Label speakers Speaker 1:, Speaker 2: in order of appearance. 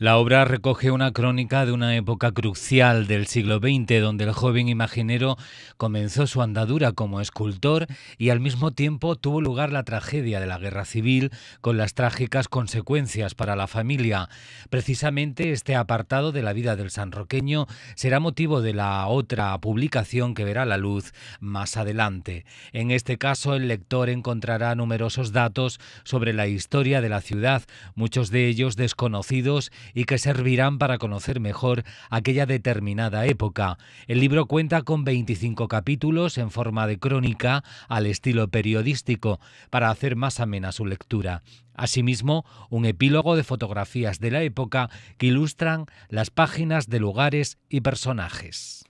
Speaker 1: La obra recoge una crónica de una época crucial del siglo XX, donde el joven imaginero comenzó su andadura como escultor y al mismo tiempo tuvo lugar la tragedia de la guerra civil, con las trágicas consecuencias para la familia. Precisamente este apartado de la vida del sanroqueño será motivo de la otra publicación que verá la luz más adelante. En este caso, el lector encontrará numerosos datos sobre la historia de la ciudad, muchos de ellos desconocidos y que servirán para conocer mejor aquella determinada época. El libro cuenta con 25 capítulos en forma de crónica al estilo periodístico para hacer más amena su lectura. Asimismo, un epílogo de fotografías de la época que ilustran las páginas de lugares y personajes.